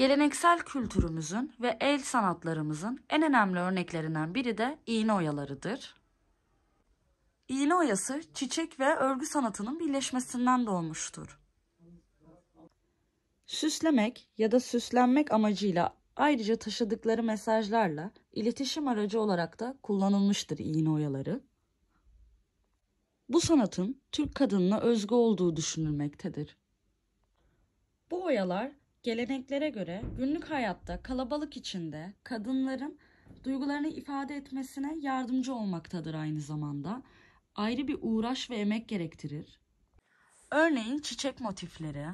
Geleneksel kültürümüzün ve el sanatlarımızın en önemli örneklerinden biri de iğne oyalarıdır. İğne oyası çiçek ve örgü sanatının birleşmesinden doğmuştur. Süslemek ya da süslenmek amacıyla ayrıca taşıdıkları mesajlarla iletişim aracı olarak da kullanılmıştır iğne oyaları. Bu sanatın Türk kadınına özgü olduğu düşünülmektedir. Bu oyalar Geleneklere göre günlük hayatta kalabalık içinde kadınların duygularını ifade etmesine yardımcı olmaktadır aynı zamanda. Ayrı bir uğraş ve emek gerektirir. Örneğin çiçek motifleri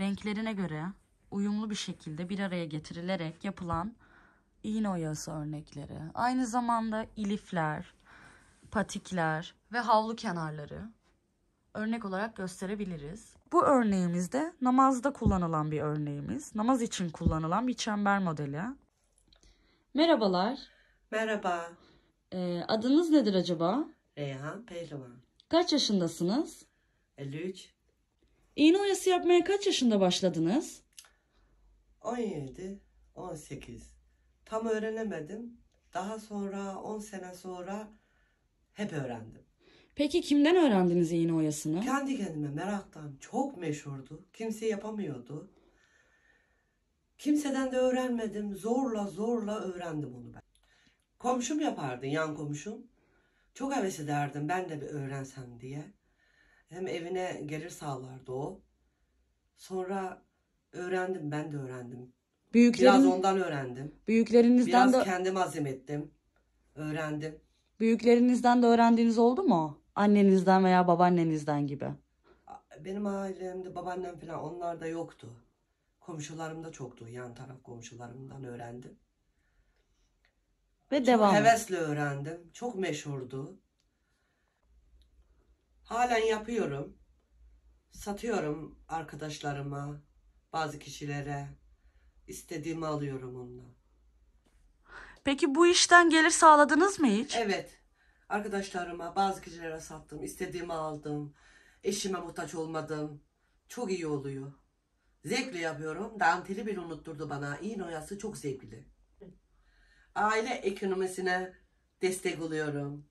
renklerine göre uyumlu bir şekilde bir araya getirilerek yapılan iğne oyası örnekleri. Aynı zamanda ilifler, patikler ve havlu kenarları örnek olarak gösterebiliriz. Bu örneğimizde namazda kullanılan bir örneğimiz. Namaz için kullanılan bir çember modeli. Merhabalar. Merhaba. Ee, adınız nedir acaba? Reyhan Pehlivan. Kaç yaşındasınız? 53. İğne oyası yapmaya kaç yaşında başladınız? 17, 18. Tam öğrenemedim. Daha sonra 10 sene sonra hep öğrendim. Peki kimden öğrendiniz iğne oyasını? Kendi kendime meraktan çok meşhurdu. Kimse yapamıyordu. Kimseden de öğrenmedim. Zorla zorla öğrendim onu ben. Komşum yapardı yan komşum. Çok heves ederdim ben de bir öğrensem diye. Hem evine gelir sağlardı o. Sonra öğrendim ben de öğrendim. Büyüklerin, Biraz ondan öğrendim. Büyüklerinizden Biraz de kendim azim ettim. Öğrendim. büyüklerinizden de öğrendiğiniz oldu mu? Annenizden veya babaannenizden gibi. Benim ailemde babaannem falan onlar da yoktu. Komşularım da çoktu. Yan taraf komşularımdan öğrendim. Ve Çok devam. hevesle öğrendim. Çok meşhurdu. Halen yapıyorum. Satıyorum arkadaşlarıma, bazı kişilere. İstediğimi alıyorum onunla. Peki bu işten gelir sağladınız mı hiç? Evet. Arkadaşlarıma, bazı kişilere sattım. istediğimi aldım. Eşime muhtaç olmadım. Çok iyi oluyor. Zevkle yapıyorum. Danteli bile unutturdu bana. İğne noyası çok zevkli. Aile ekonomisine destek oluyorum.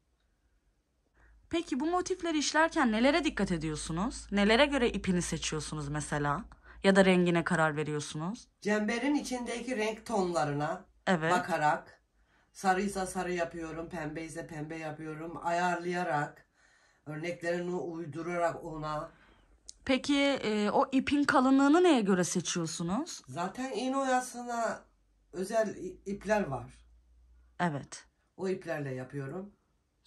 Peki bu motifleri işlerken nelere dikkat ediyorsunuz? Nelere göre ipini seçiyorsunuz mesela? Ya da rengine karar veriyorsunuz? Cemberin içindeki renk tonlarına Evet. bakarak Sarıysa sarı yapıyorum, pembe ise pembe yapıyorum. Ayarlayarak, örneklerini uydurarak ona. Peki e, o ipin kalınlığını neye göre seçiyorsunuz? Zaten iğne oyasına özel ipler var. Evet. O iplerle yapıyorum.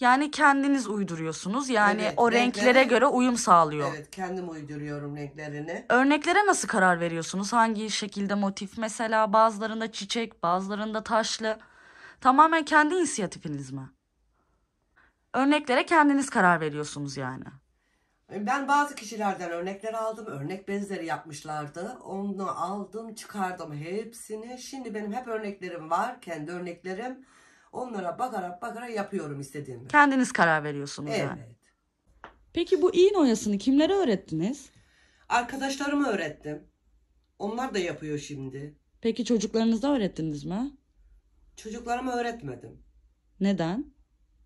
Yani kendiniz uyduruyorsunuz. Yani evet, o renklere, renklere göre uyum sağlıyor. Evet, kendim uyduruyorum renklerini. Örneklere nasıl karar veriyorsunuz? Hangi şekilde motif? Mesela bazılarında çiçek, bazılarında taşlı. Tamamen kendi inisiyatifiniz mi? Örneklere kendiniz karar veriyorsunuz yani. E, ben bazı kişilerden örnekler aldım. Örnek benzeri yapmışlardı. Onu aldım, çıkardım hepsini. Şimdi benim hep örneklerim var. Kendi örneklerim. Onlara bakarak bakarak yapıyorum istediğimi. Kendiniz karar veriyorsunuz evet. yani. Peki bu iğne oyasını kimlere öğrettiniz? Arkadaşlarıma öğrettim. Onlar da yapıyor şimdi. Peki çocuklarınıza öğrettiniz mi? çocuklarıma öğretmedim. Neden?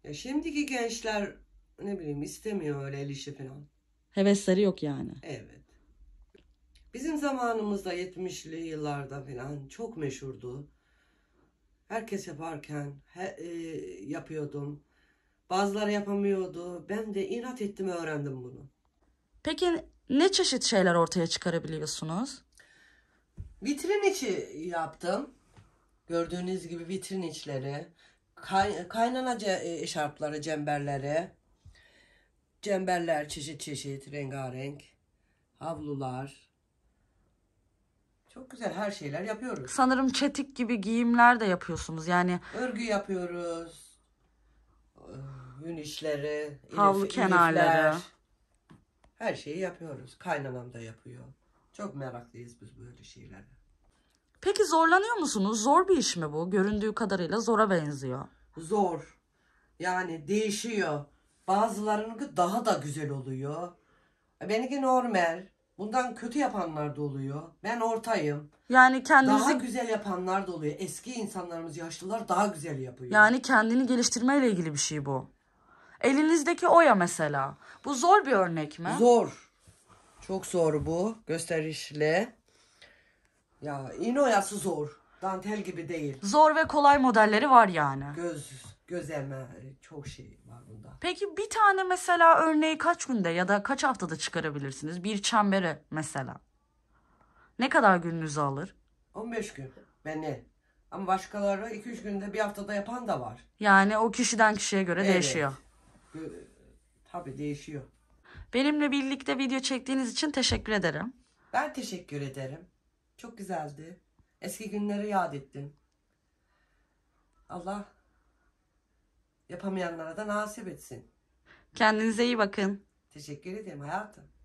Ya şimdiki gençler ne bileyim istemiyor öyle el işi falan. Hevesleri yok yani. Evet. Bizim zamanımızda 70'li yıllarda falan çok meşhurdu. Herkes yaparken he, e, yapıyordum. Bazıları yapamıyordu. Ben de inat ettim öğrendim bunu. Peki ne çeşit şeyler ortaya çıkarabiliyorsunuz? Vitrin içi yaptım. Gördüğünüz gibi vitrin içleri, kay, kaynana ce, şarpları, cemberleri, cemberler çeşit çeşit, rengarenk, havlular. Çok güzel her şeyler yapıyoruz. Sanırım çetik gibi giyimler de yapıyorsunuz. Yani örgü yapıyoruz. Yün ee, işleri, havlu ilif, kenarları. Ilifler. Her şeyi yapıyoruz. Kaynanam da yapıyor. Çok meraklıyız biz böyle şeylere. Peki zorlanıyor musunuz? Zor bir iş mi bu? Göründüğü kadarıyla zora benziyor. Zor. Yani değişiyor. Bazılarının daha da güzel oluyor. Benimki normal. Bundan kötü yapanlar da oluyor. Ben ortayım. Yani kendinizi... Daha güzel yapanlar da oluyor. Eski insanlarımız, yaşlılar daha güzel yapıyor. Yani kendini geliştirmeyle ilgili bir şey bu. Elinizdeki oya mesela. Bu zor bir örnek mi? Zor. Çok zor bu gösterişle. Ya İnoyası zor. Dantel gibi değil. Zor ve kolay modelleri var yani. Göz gözeme çok şey var bunda. Peki bir tane mesela örneği kaç günde ya da kaç haftada çıkarabilirsiniz? Bir çembere mesela. Ne kadar gününüzü alır? 15 gün beni. Ama başkaları 2-3 günde bir haftada yapan da var. Yani o kişiden kişiye göre Evet. değişiyor. Gö- Tabii değişiyor. Benimle birlikte video çektiğiniz için teşekkür ederim. Ben teşekkür ederim. Çok güzeldi. Eski günleri yad ettim. Allah yapamayanlara da nasip etsin. Kendinize iyi bakın. Teşekkür ederim hayatım.